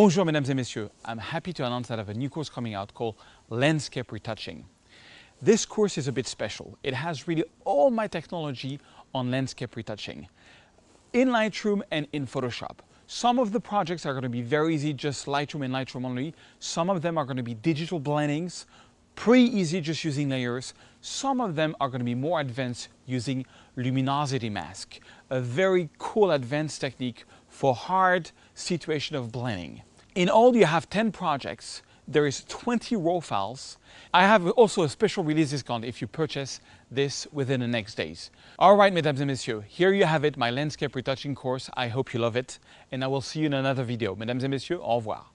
Bonjour, mesdames et messieurs. I'm happy to announce that I have a new course coming out called Landscape Retouching. This course is a bit special. It has really all my technology on landscape retouching in Lightroom and in Photoshop. Some of the projects are going to be very easy, just Lightroom and Lightroom only. Some of them are going to be digital blendings, pretty easy just using layers. Some of them are going to be more advanced using luminosity mask, a very cool advanced technique for hard situation of blending. In all, you have 10 projects. There is 20 raw files. I have also a special release discount if you purchase this within the next days. All right, mesdames et messieurs, here you have it, my landscape retouching course. I hope you love it, and I will see you in another video. Mesdames et messieurs, au revoir.